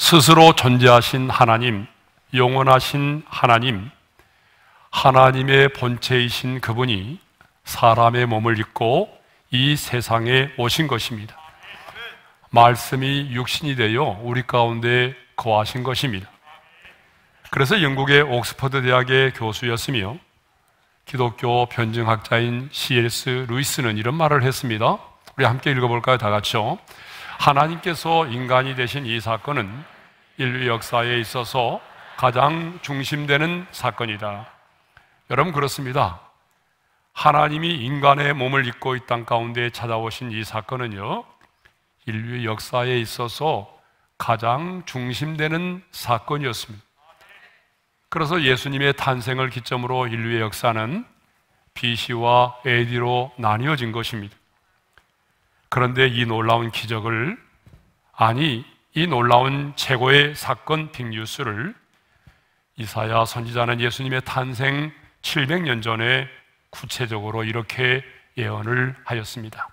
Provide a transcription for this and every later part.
스스로 존재하신 하나님, 영원하신 하나님, 하나님의 본체이신 그분이 사람의 몸을 입고 이 세상에 오신 것입니다. 말씀이 육신이 되어 우리 가운데 거하신 것입니다. 그래서 영국의 옥스퍼드 대학의 교수였으며 기독교 변증학자인 C.S. 루이스는 이런 말을 했습니다. 우리 함께 읽어볼까요? 다 같이요. 하나님께서 인간이 되신 이 사건은 인류 역사에 있어서 가장 중심되는 사건이다. 여러분 그렇습니다. 하나님이 인간의 몸을 입고 이 땅 가운데 찾아오신 이 사건은요. 인류 역사에 있어서 가장 중심되는 사건이었습니다. 그래서 예수님의 탄생을 기점으로 인류의 역사는 BC와 AD로 나뉘어진 것입니다. 그런데 이 놀라운 기적을 아니 이 놀라운 최고의 사건 빅뉴스를 이사야 선지자는 예수님의 탄생 700년 전에 구체적으로 이렇게 예언을 하였습니다.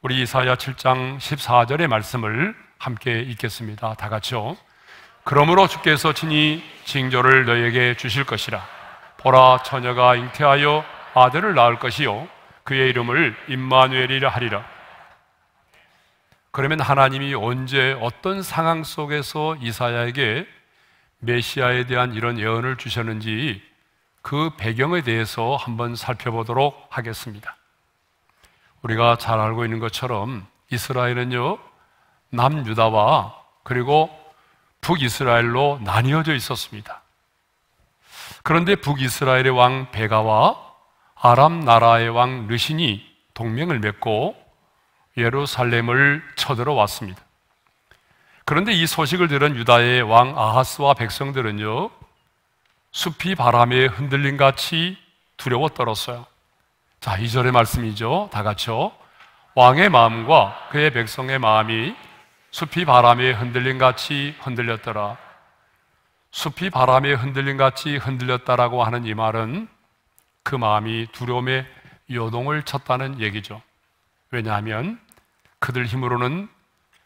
우리 이사야 7장 14절의 말씀을 함께 읽겠습니다. 다 같이요. 그러므로 주께서 친히 징조를 너에게 주실 것이라. 보라 처녀가 잉태하여 아들을 낳을 것이요 그의 이름을 임마누엘이라 하리라. 그러면 하나님이 언제 어떤 상황 속에서 이사야에게 메시아에 대한 이런 예언을 주셨는지 그 배경에 대해서 한번 살펴보도록 하겠습니다. 우리가 잘 알고 있는 것처럼 이스라엘은요, 남유다와 그리고 북이스라엘로 나뉘어져 있었습니다. 그런데 북이스라엘의 왕 베가와 아람 나라의 왕 르신이 동맹을 맺고 예루살렘을 쳐들어왔습니다. 그런데 이 소식을 들은 유다의 왕 아하스와 백성들은요, 숲이 바람에 흔들림 같이 두려워 떨었어요. 자, 2절의 말씀이죠. 다 같이요. 왕의 마음과 그의 백성의 마음이 숲이 바람에 흔들림 같이 흔들렸더라. 숲이 바람에 흔들림 같이 흔들렸다라고 하는 이 말은 그 마음이 두려움에 요동을 쳤다는 얘기죠. 왜냐하면 그들 힘으로는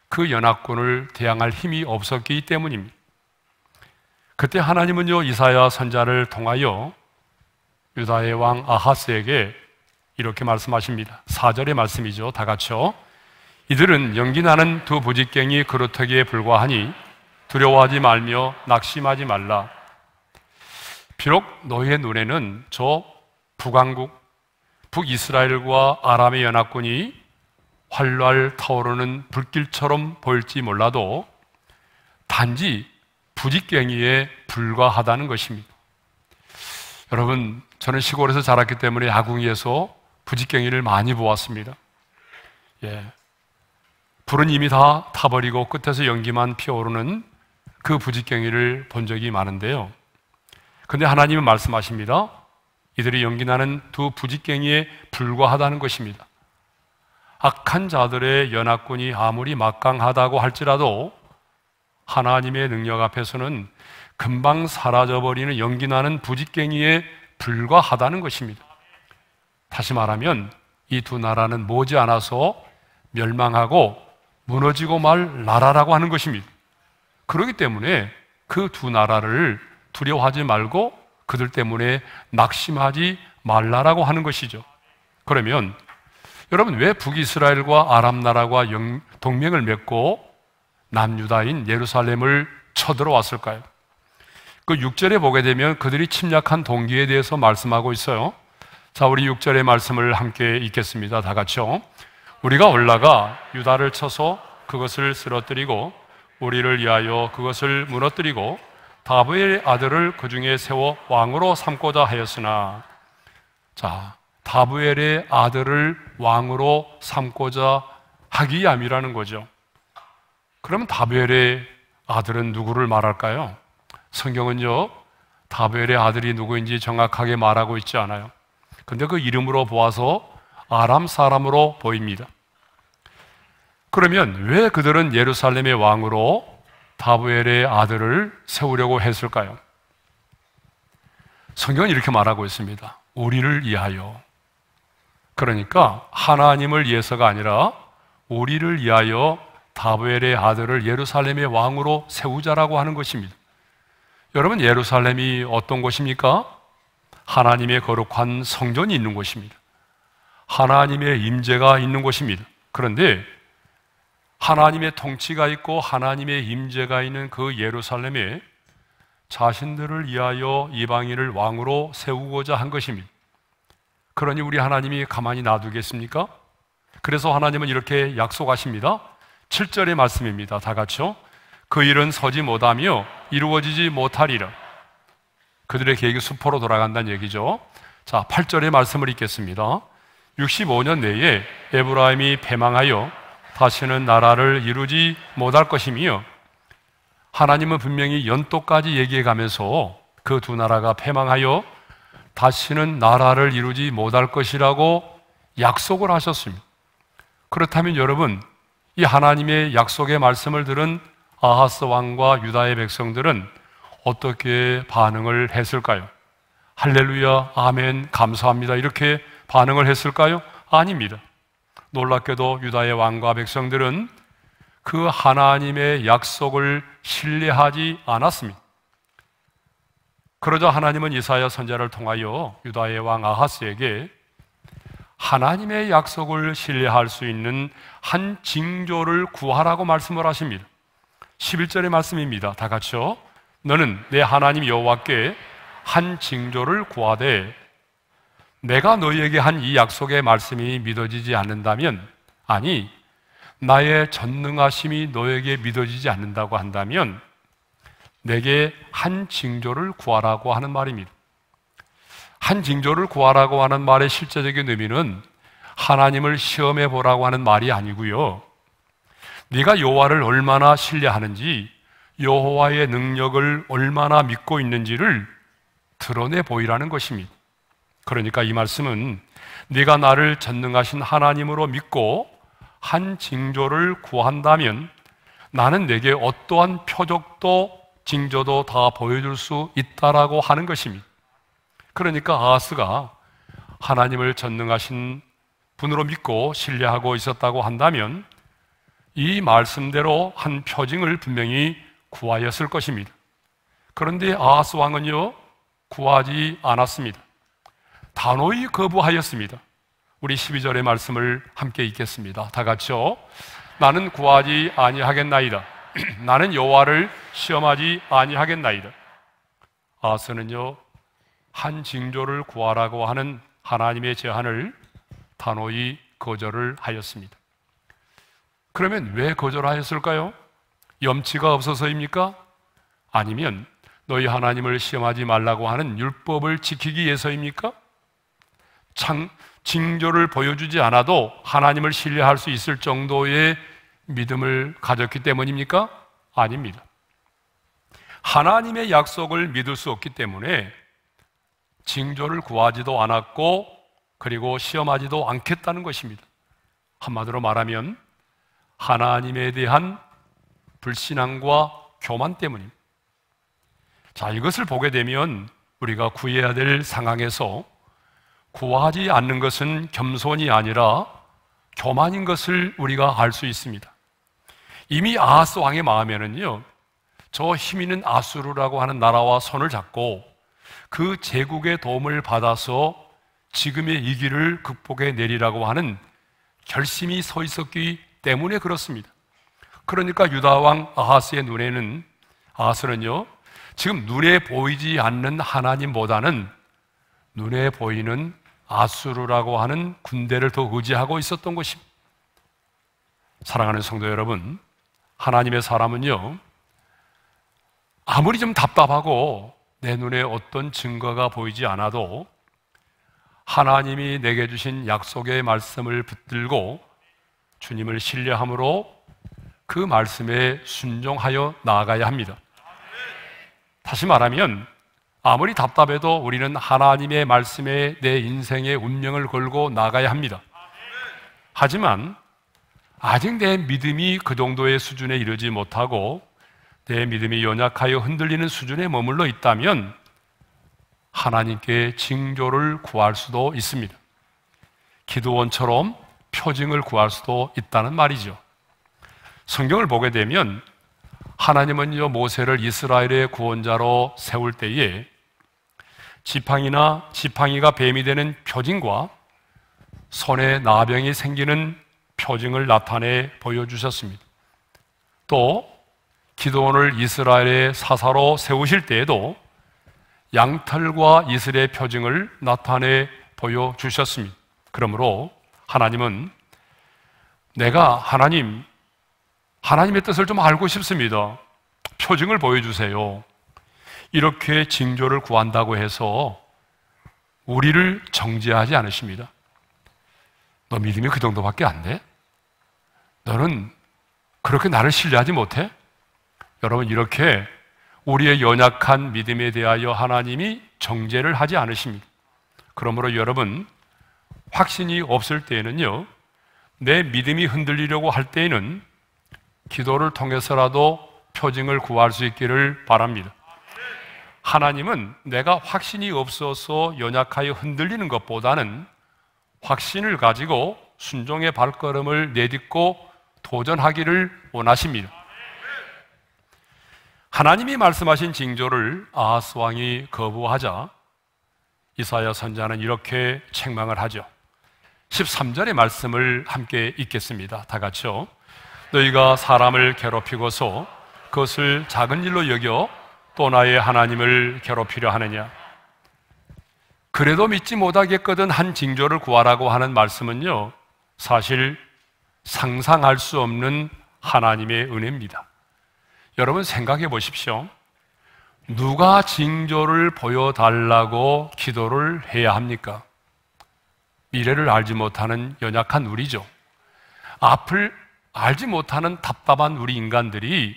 그 연합군을 대항할 힘이 없었기 때문입니다. 그때 하나님은요 이사야 선자를 통하여 유다의 왕 아하스에게 이렇게 말씀하십니다. 4절의 말씀이죠. 다 같이요. 이들은 연기 나는 두 부직갱이 그루터기에 불과하니 두려워하지 말며 낙심하지 말라. 비록 너희의 눈에는 저 북왕국 북이스라엘과 아람의 연합군이 활활 타오르는 불길처럼 보일지 몰라도 단지 부직갱이에 불과하다는 것입니다. 여러분, 저는 시골에서 자랐기 때문에 야궁에서 부직경이를 많이 보았습니다. 예. 불은 이미 다 타버리고 끝에서 연기만 피어오르는 그 부직경이를 본 적이 많은데요. 근데 하나님은 말씀하십니다. 이들이 연기나는 두 부직경이에 불과하다는 것입니다. 악한 자들의 연합군이 아무리 막강하다고 할지라도 하나님의 능력 앞에서는 금방 사라져버리는 연기나는 부직갱이에 불과하다는 것입니다. 다시 말하면 이 두 나라는 모지않아서 멸망하고 무너지고 말 나라라고 하는 것입니다. 그렇기 때문에 그 두 나라를 두려워하지 말고 그들 때문에 낙심하지 말라라고 하는 것이죠. 그러면 여러분 왜 북이스라엘과 아람 나라와 동맹을 맺고 남유다인 예루살렘을 쳐들어왔을까요? 그 6절에 보게 되면 그들이 침략한 동기에 대해서 말씀하고 있어요. 자, 우리 6절의 말씀을 함께 읽겠습니다. 다 같이요. 우리가 올라가 유다를 쳐서 그것을 쓰러뜨리고 우리를 위하여 그것을 무너뜨리고 다브의 아들을 그 중에 세워 왕으로 삼고자 하였으나 자, 다브엘의 아들을 왕으로 삼고자 하기야이라는 거죠. 그러 다벨의 아들은 누구를 말할까요? 성경은요, 다벨의 아들이 누구인지 정확하게 말하고 있지 않아요. 근데 그 이름으로 보아서 아람 사람으로 보입니다. 그러면 왜 그들은 예루살렘의 왕으로 다부엘의 아들을 세우려고 했을까요? 성경은 이렇게 말하고 있습니다. 우리를 위하여 그러니까 하나님을 위해서가 아니라 우리를 위하여 다브엘의 아들을 예루살렘의 왕으로 세우자라고 하는 것입니다. 여러분 예루살렘이 어떤 곳입니까? 하나님의 거룩한 성전이 있는 곳입니다. 하나님의 임재가 있는 곳입니다. 그런데 하나님의 통치가 있고 하나님의 임재가 있는 그 예루살렘에 자신들을 위하여 이방인을 왕으로 세우고자 한 것입니다. 그러니 우리 하나님이 가만히 놔두겠습니까? 그래서 하나님은 이렇게 약속하십니다. 7절의 말씀입니다. 다 같이요. 그 일은 서지 못하며 이루어지지 못하리라. 그들의 계획이 수포로 돌아간다는 얘기죠. 자, 8절의 말씀을 읽겠습니다. 65년 내에 에브라임이 패망하여 다시는 나라를 이루지 못할 것이며 하나님은 분명히 연도까지 얘기해 가면서 그 두 나라가 패망하여 다시는 나라를 이루지 못할 것이라고 약속을 하셨습니다. 그렇다면 여러분, 이 하나님의 약속의 말씀을 들은 아하스 왕과 유다의 백성들은 어떻게 반응을 했을까요? 할렐루야, 아멘, 감사합니다. 이렇게 반응을 했을까요? 아닙니다. 놀랍게도 유다의 왕과 백성들은 그 하나님의 약속을 신뢰하지 않았습니다. 그러자 하나님은 이사야 선자를 통하여 유다의 왕 아하스에게 하나님의 약속을 신뢰할 수 있는 한 징조를 구하라고 말씀을 하십니다. 11절의 말씀입니다. 다 같이요. 너는 내 하나님 여호와께 한 징조를 구하되 내가 너희에게 한 이 약속의 말씀이 믿어지지 않는다면 아니 나의 전능하심이 너에게 믿어지지 않는다고 한다면 내게 한 징조를 구하라고 하는 말입니다. 한 징조를 구하라고 하는 말의 실제적인 의미는 하나님을 시험해 보라고 하는 말이 아니고요. 네가 여호와를 얼마나 신뢰하는지 여호와의 능력을 얼마나 믿고 있는지를 드러내 보이라는 것입니다. 그러니까 이 말씀은 네가 나를 전능하신 하나님으로 믿고 한 징조를 구한다면 나는 내게 어떠한 표적도 징조도 다 보여줄 수 있다라고 하는 것입니다. 그러니까 아하스가 하나님을 전능하신 분으로 믿고 신뢰하고 있었다고 한다면 이 말씀대로 한 표징을 분명히 구하였을 것입니다. 그런데 아하스 왕은요 구하지 않았습니다. 단호히 거부하였습니다. 우리 12절의 말씀을 함께 읽겠습니다. 다 같이요. 나는 구하지 아니하겠나이다. 나는 여호와를 시험하지 아니하겠나이다. 아스는요 한 징조를 구하라고 하는 하나님의 제안을 단호히 거절을 하였습니다. 그러면 왜 거절하였을까요? 염치가 없어서입니까? 아니면 너희 하나님을 시험하지 말라고 하는 율법을 지키기 위해서입니까? 징조를 보여주지 않아도 하나님을 신뢰할 수 있을 정도의 믿음을 가졌기 때문입니까? 아닙니다. 하나님의 약속을 믿을 수 없기 때문에 징조를 구하지도 않았고 그리고 시험하지도 않겠다는 것입니다. 한마디로 말하면 하나님에 대한 불신앙과 교만 때문입니다. 자, 이것을 보게 되면 우리가 구해야 될 상황에서 구하지 않는 것은 겸손이 아니라 교만인 것을 우리가 알 수 있습니다. 이미 아하스 왕의 마음에는요, 저 힘있는 아수르라고 하는 나라와 손을 잡고 그 제국의 도움을 받아서 지금의 이 길을 극복해 내리라고 하는 결심이 서 있었기 때문에 그렇습니다. 그러니까 유다 왕 아하스의 눈에는 아하스는요, 지금 눈에 보이지 않는 하나님보다는 눈에 보이는 아수르라고 하는 군대를 더 의지하고 있었던 것입니다. 사랑하는 성도 여러분, 하나님의 사람은요, 아무리 좀 답답하고 내 눈에 어떤 증거가 보이지 않아도 하나님이 내게 주신 약속의 말씀을 붙들고 주님을 신뢰함으로 그 말씀에 순종하여 나아가야 합니다. 다시 말하면 아무리 답답해도 우리는 하나님의 말씀에 내 인생의 운명을 걸고 나가야 합니다. 하지만 아직 내 믿음이 그 정도의 수준에 이르지 못하고 내 믿음이 연약하여 흔들리는 수준에 머물러 있다면 하나님께 징조를 구할 수도 있습니다. 기도원처럼 표징을 구할 수도 있다는 말이죠. 성경을 보게 되면 하나님은요 모세를 이스라엘의 구원자로 세울 때에 지팡이나 지팡이가 뱀이 되는 표징과 손에 나병이 생기는 표징을 나타내 보여주셨습니다. 또 기도원을 이스라엘의 사사로 세우실 때에도 양털과 이슬의 표징을 나타내 보여주셨습니다. 그러므로 하나님은 내가 하나님, 하나님의 뜻을 좀 알고 싶습니다. 표징을 보여주세요. 이렇게 징조를 구한다고 해서 우리를 정죄하지 않으십니다. 너 믿음이 그 정도밖에 안 돼? 너는 그렇게 나를 신뢰하지 못해? 여러분, 이렇게 우리의 연약한 믿음에 대하여 하나님이 정죄를 하지 않으십니다. 그러므로 여러분, 확신이 없을 때에는요, 내 믿음이 흔들리려고 할 때에는 기도를 통해서라도 표징을 구할 수 있기를 바랍니다. 하나님은 내가 확신이 없어서 연약하여 흔들리는 것보다는 확신을 가지고 순종의 발걸음을 내딛고 도전하기를 원하십니다. 하나님이 말씀하신 징조를 아하스 왕이 거부하자 이사야 선자는 이렇게 책망을 하죠. 13절의 말씀을 함께 읽겠습니다. 다 같이요. 너희가 사람을 괴롭히고서 그것을 작은 일로 여겨 또 나의 하나님을 괴롭히려 하느냐. 그래도 믿지 못하겠거든 한 징조를 구하라고 하는 말씀은요. 사실 상상할 수 없는 하나님의 은혜입니다. 여러분 생각해 보십시오. 누가 징조를 보여달라고 기도를 해야 합니까? 미래를 알지 못하는 연약한 우리죠. 앞을 알지 못하는 답답한 우리 인간들이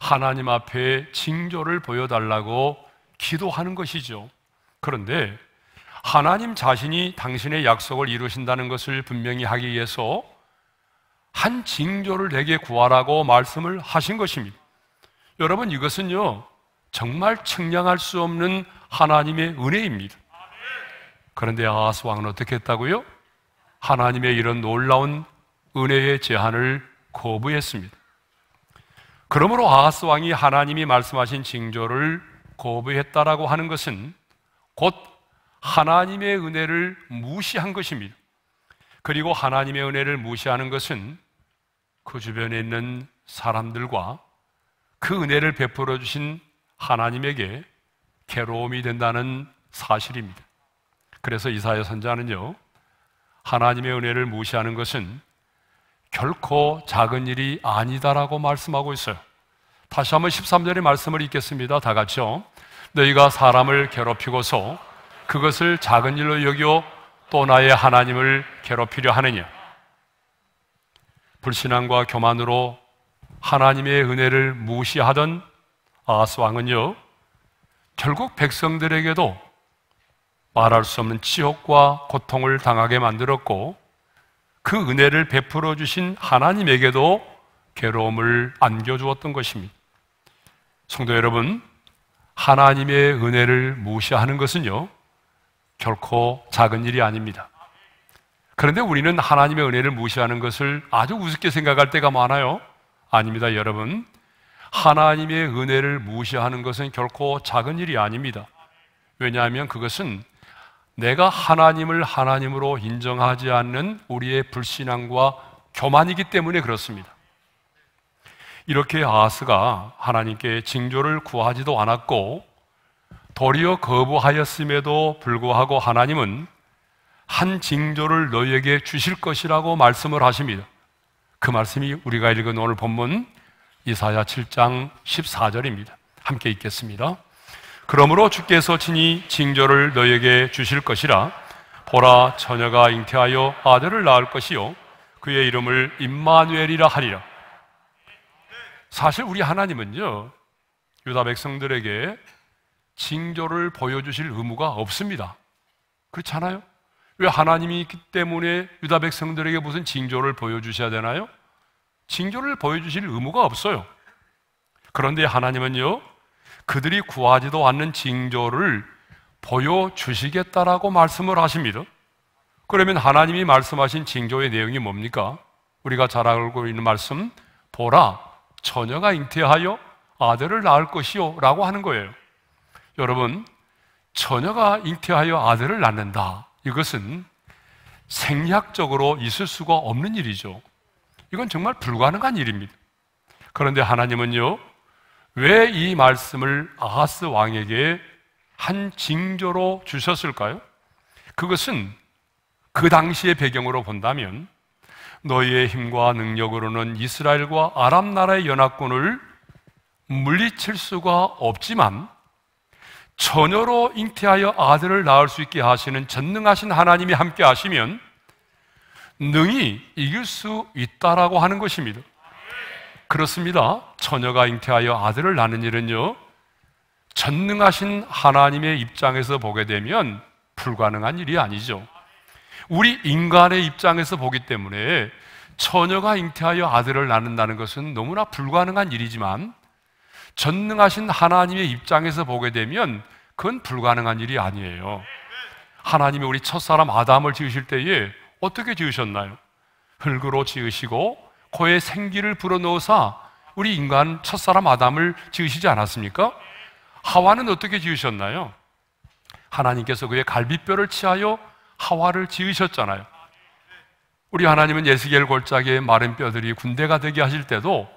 하나님 앞에 징조를 보여달라고 기도하는 것이죠. 그런데 하나님 자신이 당신의 약속을 이루신다는 것을 분명히 하기 위해서 한 징조를 내게 구하라고 말씀을 하신 것입니다. 여러분 이것은요 정말 측량할 수 없는 하나님의 은혜입니다. 그런데 아하스 왕은 어떻게 했다고요? 하나님의 이런 놀라운 은혜의 제한을 거부했습니다. 그러므로 아하스 왕이 하나님이 말씀하신 징조를 거부했다라고 하는 것은 곧 하나님의 은혜를 무시한 것입니다. 그리고 하나님의 은혜를 무시하는 것은 그 주변에 있는 사람들과 그 은혜를 베풀어 주신 하나님에게 괴로움이 된다는 사실입니다. 그래서 이사야 선자는요, 하나님의 은혜를 무시하는 것은 결코 작은 일이 아니다라고 말씀하고 있어요. 다시 한번 13절의 말씀을 읽겠습니다. 다 같이요. 너희가 사람을 괴롭히고서 그것을 작은 일로 여겨 또 나의 하나님을 괴롭히려 하느냐? 불신앙과 교만으로 하나님의 은혜를 무시하던 아스 왕은요, 결국 백성들에게도 말할 수 없는 치욕과 고통을 당하게 만들었고, 그 은혜를 베풀어 주신 하나님에게도 괴로움을 안겨주었던 것입니다. 성도 여러분, 하나님의 은혜를 무시하는 것은요, 결코 작은 일이 아닙니다. 그런데 우리는 하나님의 은혜를 무시하는 것을 아주 우습게 생각할 때가 많아요. 아닙니다, 여러분. 하나님의 은혜를 무시하는 것은 결코 작은 일이 아닙니다. 왜냐하면 그것은 내가 하나님을 하나님으로 인정하지 않는 우리의 불신앙과 교만이기 때문에 그렇습니다. 이렇게 아스가 하나님께 징조를 구하지도 않았고 도리어 거부하였음에도 불구하고 하나님은 한 징조를 너희에게 주실 것이라고 말씀을 하십니다. 그 말씀이 우리가 읽은 오늘 본문 이사야 7장 14절입니다. 함께 읽겠습니다. 그러므로 주께서 친히 징조를 너희에게 주실 것이라 보라 처녀가 잉태하여 아들을 낳을 것이요 그의 이름을 임마누엘이라 하리라. 사실 우리 하나님은요 유다 백성들에게 징조를 보여주실 의무가 없습니다. 그렇잖아요? 왜 하나님이 있기 때문에 유다 백성들에게 무슨 징조를 보여주셔야 되나요? 징조를 보여주실 의무가 없어요. 그런데 하나님은요, 그들이 구하지도 않는 징조를 보여주시겠다라고 말씀을 하십니다. 그러면 하나님이 말씀하신 징조의 내용이 뭡니까? 우리가 잘 알고 있는 말씀, 보라, 처녀가 잉태하여 아들을 낳을 것이요. 라고 하는 거예요. 여러분, 처녀가 잉태하여 아들을 낳는다. 이것은 생리학적으로 있을 수가 없는 일이죠. 이건 정말 불가능한 일입니다. 그런데 하나님은요, 왜 이 말씀을 아하스 왕에게 한 징조로 주셨을까요? 그것은 그 당시의 배경으로 본다면 너희의 힘과 능력으로는 이스라엘과 아랍 나라의 연합군을 물리칠 수가 없지만 처녀로 잉태하여 아들을 낳을 수 있게 하시는 전능하신 하나님이 함께 하시면 능이 이길 수 있다라고 하는 것입니다. 그렇습니다. 처녀가 잉태하여 아들을 낳는 일은요, 전능하신 하나님의 입장에서 보게 되면 불가능한 일이 아니죠. 우리 인간의 입장에서 보기 때문에 처녀가 잉태하여 아들을 낳는다는 것은 너무나 불가능한 일이지만 전능하신 하나님의 입장에서 보게 되면 그건 불가능한 일이 아니에요. 하나님이 우리 첫사람 아담을 지으실 때에 어떻게 지으셨나요? 흙으로 지으시고 코에 생기를 불어넣어서 우리 인간 첫사람 아담을 지으시지 않았습니까? 하와는 어떻게 지으셨나요? 하나님께서 그의 갈비뼈를 치하여 하와를 지으셨잖아요. 우리 하나님은 예수겔 골짜기에 마른 뼈들이 군대가 되게 하실 때도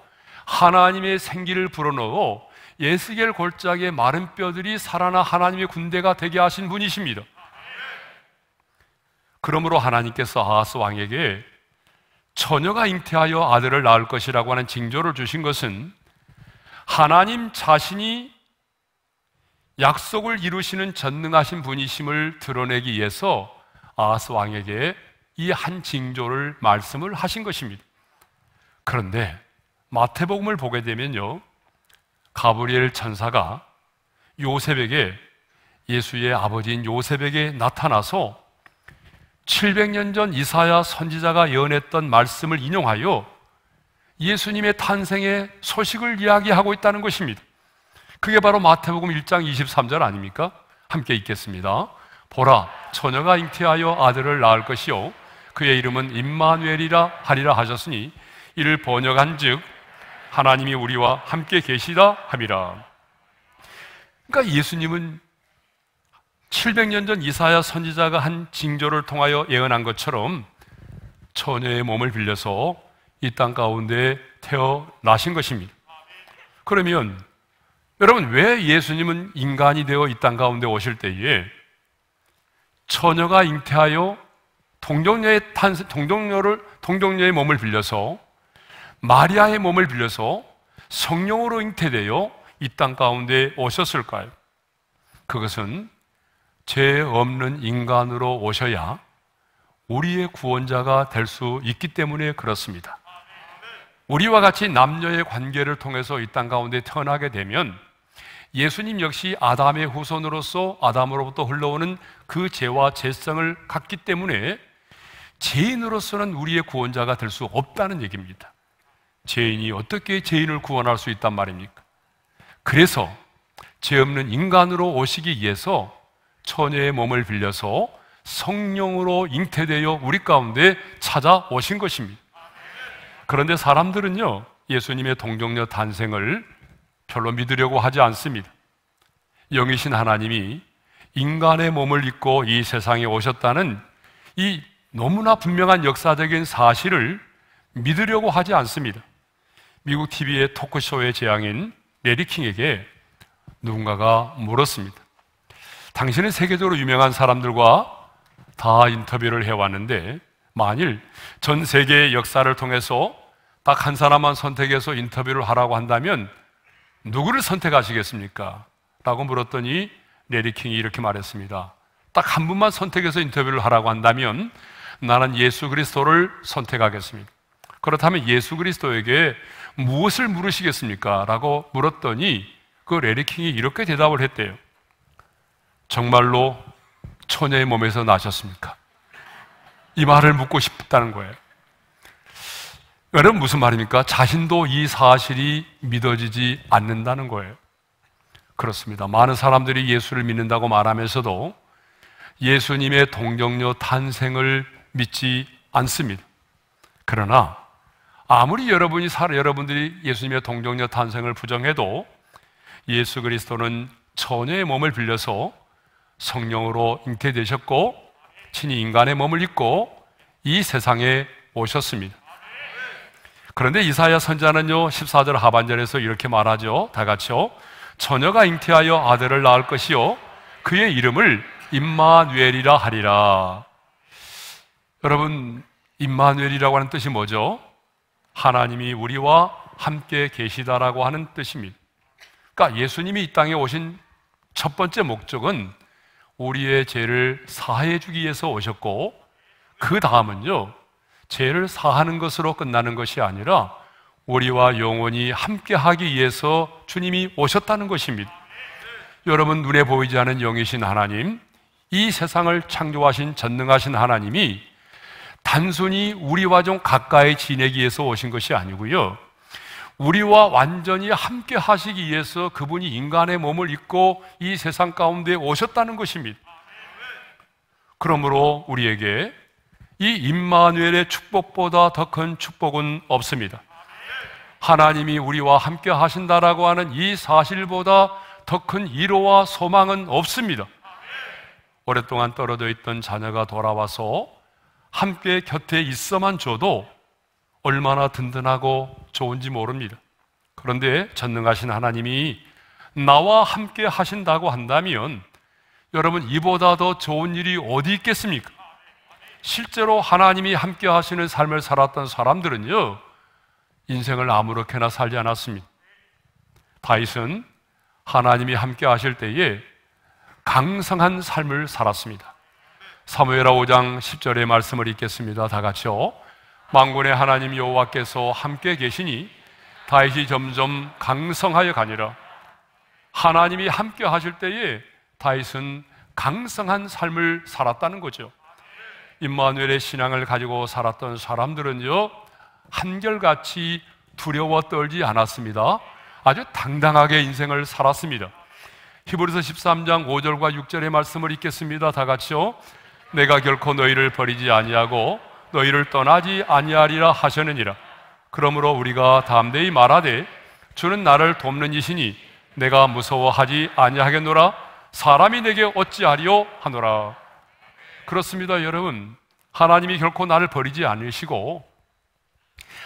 하나님의 생기를 불어넣어 예수겔 골짜기의 마른 뼈들이 살아나 하나님의 군대가 되게 하신 분이십니다. 그러므로 하나님께서 아하스 왕에게 처녀가 잉태하여 아들을 낳을 것이라고 하는 징조를 주신 것은 하나님 자신이 약속을 이루시는 전능하신 분이심을 드러내기 위해서 아하스 왕에게 이 한 징조를 말씀을 하신 것입니다. 그런데 마태복음을 보게 되면요. 가브리엘 천사가 요셉에게 예수의 아버지인 요셉에게 나타나서 700년 전 이사야 선지자가 예언했던 말씀을 인용하여 예수님의 탄생의 소식을 이야기하고 있다는 것입니다. 그게 바로 마태복음 1장 23절 아닙니까? 함께 읽겠습니다. 보라, 처녀가 잉태하여 아들을 낳을 것이요 그의 이름은 임마누엘이라 하리라 하셨으니 이를 번역한즉 하나님이 우리와 함께 계시다 함이라. 그러니까 예수님은 700년 전 이사야 선지자가 한 징조를 통하여 예언한 것처럼 처녀의 몸을 빌려서 이 땅 가운데 태어나신 것입니다. 그러면 여러분 왜 예수님은 인간이 되어 이 땅 가운데 오실 때에 처녀가 잉태하여 동정녀의 탄생, 동정녀를 동정녀의 몸을 빌려서 마리아의 몸을 빌려서 성령으로 잉태되어 이 땅 가운데 오셨을까요? 그것은 죄 없는 인간으로 오셔야 우리의 구원자가 될 수 있기 때문에 그렇습니다. 우리와 같이 남녀의 관계를 통해서 이 땅 가운데 태어나게 되면 예수님 역시 아담의 후손으로서 아담으로부터 흘러오는 그 죄와 죄성을 갖기 때문에 죄인으로서는 우리의 구원자가 될 수 없다는 얘기입니다. 죄인이 어떻게 죄인을 구원할 수 있단 말입니까? 그래서 죄 없는 인간으로 오시기 위해서 처녀의 몸을 빌려서 성령으로 잉태되어 우리 가운데 찾아오신 것입니다. 그런데 사람들은요, 예수님의 동정녀 탄생을 별로 믿으려고 하지 않습니다. 영이신 하나님이 인간의 몸을 입고 이 세상에 오셨다는 이 너무나 분명한 역사적인 사실을 믿으려고 하지 않습니다. 미국 TV의 토크쇼의 재앙인 레리킹에게 누군가가 물었습니다. 당신은 세계적으로 유명한 사람들과 다 인터뷰를 해왔는데 만일 전 세계의 역사를 통해서 딱 한 사람만 선택해서 인터뷰를 하라고 한다면 누구를 선택하시겠습니까? 라고 물었더니 레리킹이 이렇게 말했습니다. 딱 한 분만 선택해서 인터뷰를 하라고 한다면 나는 예수 그리스도를 선택하겠습니다. 그렇다면 예수 그리스도에게 무엇을 물으시겠습니까? 라고 물었더니 그 레리킹이 이렇게 대답을 했대요. 정말로 처녀의 몸에서 나셨습니까? 이 말을 묻고 싶다는 거예요. 여러분 무슨 말입니까? 자신도 이 사실이 믿어지지 않는다는 거예요. 그렇습니다. 많은 사람들이 예수를 믿는다고 말하면서도 예수님의 동정녀 탄생을 믿지 않습니다. 그러나 아무리 여러분이 살아 여러분들이 예수님의 동정녀 탄생을 부정해도 예수 그리스도는 처녀의 몸을 빌려서 성령으로 잉태되셨고 친히 인간의 몸을 입고 이 세상에 오셨습니다. 그런데 이사야 선자는요 14절 하반절에서 이렇게 말하죠. 다 같이요. 처녀가 잉태하여 아들을 낳을 것이요 그의 이름을 임마누엘이라 하리라. 여러분 임마누엘이라고 하는 뜻이 뭐죠? 하나님이 우리와 함께 계시다라고 하는 뜻입니다. 그러니까 예수님이 이 땅에 오신 첫 번째 목적은 우리의 죄를 사해 주기 위해서 오셨고 그 다음은요. 죄를 사하는 것으로 끝나는 것이 아니라 우리와 영원히 함께 하기 위해서 주님이 오셨다는 것입니다. 여러분 눈에 보이지 않은 영이신 하나님, 이 세상을 창조하신 전능하신 하나님이 단순히 우리와 좀 가까이 지내기 위해서 오신 것이 아니고요. 우리와 완전히 함께 하시기 위해서 그분이 인간의 몸을 입고 이 세상 가운데 오셨다는 것입니다. 그러므로 우리에게 이 임마누엘의 축복보다 더 큰 축복은 없습니다. 하나님이 우리와 함께 하신다라고 하는 이 사실보다 더큰 위로와 소망은 없습니다. 오랫동안 떨어져 있던 자녀가 돌아와서 함께 곁에 있어만 줘도 얼마나 든든하고 좋은지 모릅니다. 그런데 전능하신 하나님이 나와 함께 하신다고 한다면 여러분 이보다 더 좋은 일이 어디 있겠습니까? 실제로 하나님이 함께 하시는 삶을 살았던 사람들은요, 인생을 아무렇게나 살지 않았습니다. 다윗은 하나님이 함께 하실 때에 강성한 삶을 살았습니다. 사무엘하 5장 10절의 말씀을 읽겠습니다. 다 같이요. 망군의 하나님 여호와께서 함께 계시니 다윗이 점점 강성하여 가니라. 하나님이 함께 하실 때에 다윗은 강성한 삶을 살았다는 거죠. 임마누엘의 신앙을 가지고 살았던 사람들은요. 한결같이 두려워 떨지 않았습니다. 아주 당당하게 인생을 살았습니다. 히브리서 13장 5절과 6절의 말씀을 읽겠습니다. 다 같이요. 내가 결코 너희를 버리지 아니하고 너희를 떠나지 아니하리라 하셨느니라. 그러므로 우리가 담대히 말하되 주는 나를 돕는 이시니 내가 무서워하지 아니하겠노라 사람이 내게 어찌하리요 하노라. 그렇습니다, 여러분. 하나님이 결코 나를 버리지 않으시고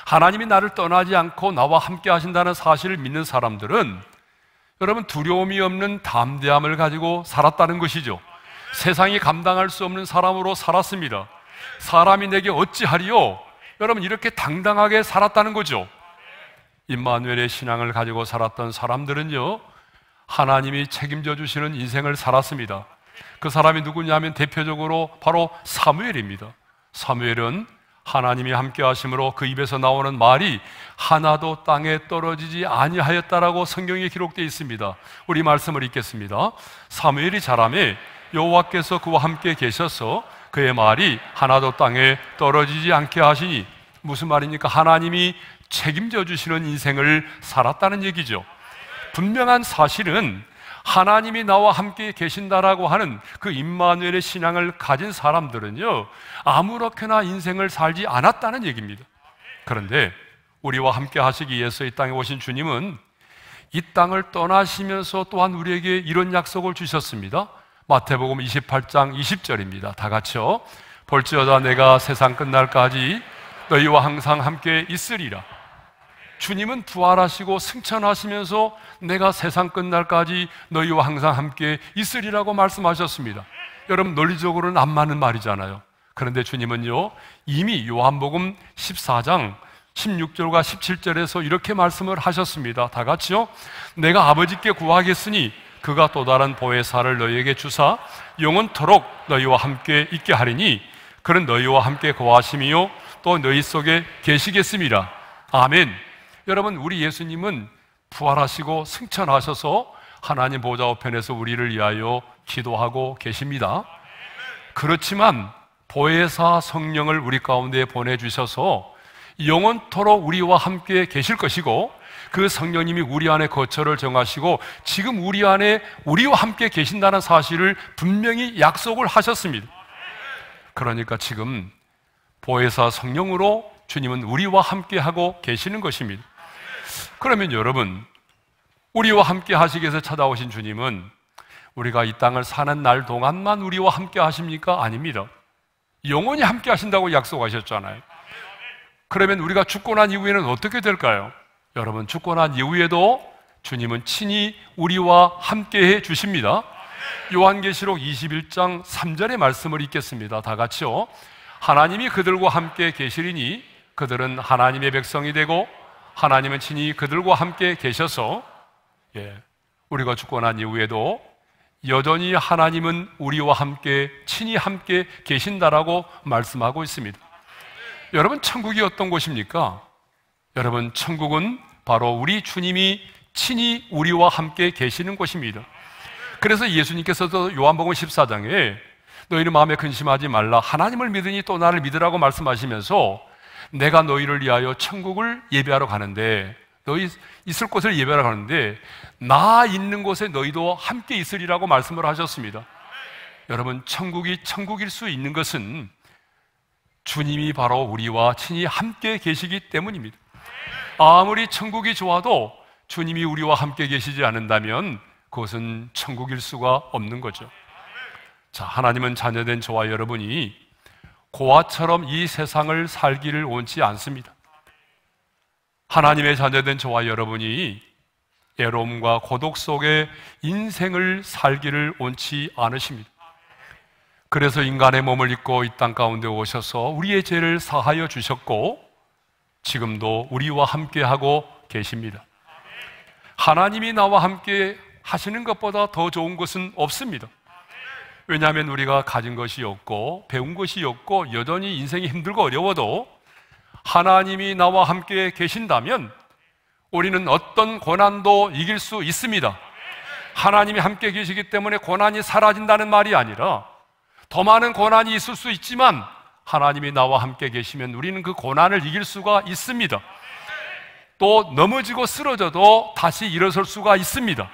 하나님이 나를 떠나지 않고 나와 함께 하신다는 사실을 믿는 사람들은 여러분 두려움이 없는 담대함을 가지고 살았다는 것이죠. 세상이 감당할 수 없는 사람으로 살았습니다. 사람이 내게 어찌하리요? 여러분 이렇게 당당하게 살았다는 거죠. 임마누엘의 신앙을 가지고 살았던 사람들은요. 하나님이 책임져 주시는 인생을 살았습니다. 그 사람이 누구냐면 대표적으로 바로 사무엘입니다. 사무엘은 하나님이 함께 하심으로 그 입에서 나오는 말이 하나도 땅에 떨어지지 아니하였다라고 성경에 기록되어 있습니다. 우리 말씀을 읽겠습니다. 사무엘이 자람에 여호와께서 그와 함께 계셔서 그의 말이 하나도 땅에 떨어지지 않게 하시니 무슨 말입니까? 하나님이 책임져 주시는 인생을 살았다는 얘기죠. 분명한 사실은 하나님이 나와 함께 계신다라고 하는 그 임마누엘의 신앙을 가진 사람들은요. 아무렇게나 인생을 살지 않았다는 얘기입니다. 그런데 우리와 함께 하시기 위해서 이 땅에 오신 주님은 이 땅을 떠나시면서 또한 우리에게 이런 약속을 주셨습니다. 마태복음 28장 20절입니다. 다 같이요. 볼지어다 내가 세상 끝날까지 너희와 항상 함께 있으리라. 주님은 부활하시고 승천하시면서 내가 세상 끝날까지 너희와 항상 함께 있으리라고 말씀하셨습니다. 여러분 논리적으로는 안 맞는 말이잖아요. 그런데 주님은요 이미 요한복음 14장 16절과 17절에서 이렇게 말씀을 하셨습니다. 다 같이요. 내가 아버지께 구하겠으니 그가 또 다른 보혜사를 너희에게 주사 영원토록 너희와 함께 있게 하리니 그는 너희와 함께 거하심이요 또 너희 속에 계시겠습니다. 아멘. 여러분 우리 예수님은 부활하시고 승천하셔서 하나님 보좌 우편에서 우리를 위하여 기도하고 계십니다. 그렇지만 보혜사 성령을 우리 가운데 보내 주셔서 영원토록 우리와 함께 계실 것이고 그 성령님이 우리 안에 거처를 정하시고 지금 우리 안에 우리와 함께 계신다는 사실을 분명히 약속을 하셨습니다. 그러니까 지금 보혜사 성령으로 주님은 우리와 함께 하고 계시는 것입니다. 그러면 여러분, 우리와 함께 하시기 위해서 찾아오신 주님은 우리가 이 땅을 사는 날 동안만 우리와 함께 하십니까? 아닙니다. 영원히 함께 하신다고 약속하셨잖아요. 그러면 우리가 죽고 난 이후에는 어떻게 될까요? 여러분 죽고 난 이후에도 주님은 친히 우리와 함께 해 주십니다. 요한계시록 21장 3절의 말씀을 읽겠습니다. 다 같이요. 하나님이 그들과 함께 계시리니 그들은 하나님의 백성이 되고 하나님은 친히 그들과 함께 계셔서 예, 우리가 죽고 난 이후에도 여전히 하나님은 우리와 함께 친히 함께 계신다라고 말씀하고 있습니다. 여러분 천국이 어떤 곳입니까? 여러분 천국은 바로 우리 주님이 친히 우리와 함께 계시는 곳입니다. 그래서 예수님께서도 요한복음 14장에 너희는 마음에 근심하지 말라 하나님을 믿으니 또 나를 믿으라고 말씀하시면서 내가 너희를 위하여 천국을 예배하러 가는데 너희 있을 곳을 예배하러 가는데 나 있는 곳에 너희도 함께 있으리라고 말씀을 하셨습니다. 여러분 천국이 천국일 수 있는 것은 주님이 바로 우리와 친히 함께 계시기 때문입니다. 아무리 천국이 좋아도 주님이 우리와 함께 계시지 않는다면 그것은 천국일 수가 없는 거죠. 자, 하나님은 자녀된 저와 여러분이 고아처럼 이 세상을 살기를 원치 않습니다. 하나님의 자녀된 저와 여러분이 애로움과 고독 속에 인생을 살기를 원치 않으십니다. 그래서 인간의 몸을 입고 이 땅 가운데 오셔서 우리의 죄를 사하여 주셨고 지금도 우리와 함께하고 계십니다. 하나님이 나와 함께 하시는 것보다 더 좋은 것은 없습니다. 왜냐하면 우리가 가진 것이 없고 배운 것이 없고 여전히 인생이 힘들고 어려워도 하나님이 나와 함께 계신다면 우리는 어떤 고난도 이길 수 있습니다. 하나님이 함께 계시기 때문에 고난이 사라진다는 말이 아니라 더 많은 고난이 있을 수 있지만 하나님이 나와 함께 계시면 우리는 그 고난을 이길 수가 있습니다. 또 넘어지고 쓰러져도 다시 일어설 수가 있습니다.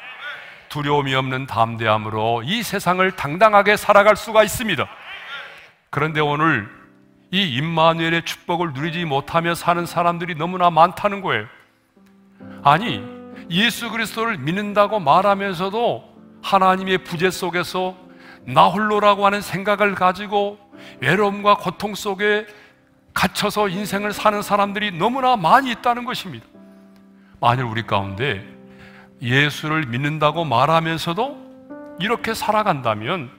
두려움이 없는 담대함으로 이 세상을 당당하게 살아갈 수가 있습니다. 그런데 오늘 이 임마누엘의 축복을 누리지 못하며 사는 사람들이 너무나 많다는 거예요. 아니, 예수 그리스도를 믿는다고 말하면서도 하나님의 부재 속에서 나 홀로라고 하는 생각을 가지고 외로움과 고통 속에 갇혀서 인생을 사는 사람들이 너무나 많이 있다는 것입니다. 만일 우리 가운데 예수를 믿는다고 말하면서도 이렇게 살아간다면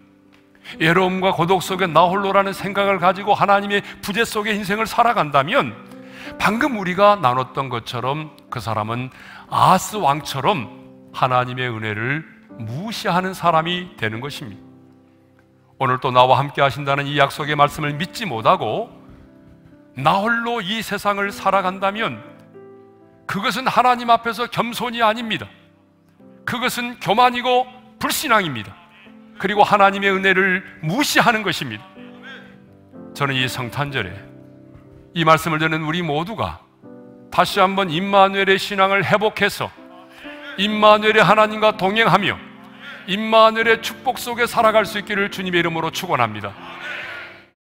외로움과 고독 속에 나 홀로라는 생각을 가지고 하나님의 부재 속의 인생을 살아간다면 방금 우리가 나눴던 것처럼 그 사람은 아스 왕처럼 하나님의 은혜를 무시하는 사람이 되는 것입니다. 오늘 또 나와 함께 하신다는 이 약속의 말씀을 믿지 못하고 나 홀로 이 세상을 살아간다면 그것은 하나님 앞에서 겸손이 아닙니다. 그것은 교만이고 불신앙입니다. 그리고 하나님의 은혜를 무시하는 것입니다. 저는 이 성탄절에 이 말씀을 듣는 우리 모두가 다시 한번 임마누엘의 신앙을 회복해서 임마누엘의 하나님과 동행하며 임마늘의 축복 속에 살아갈 수 있기를 주님의 이름으로 축원합니다.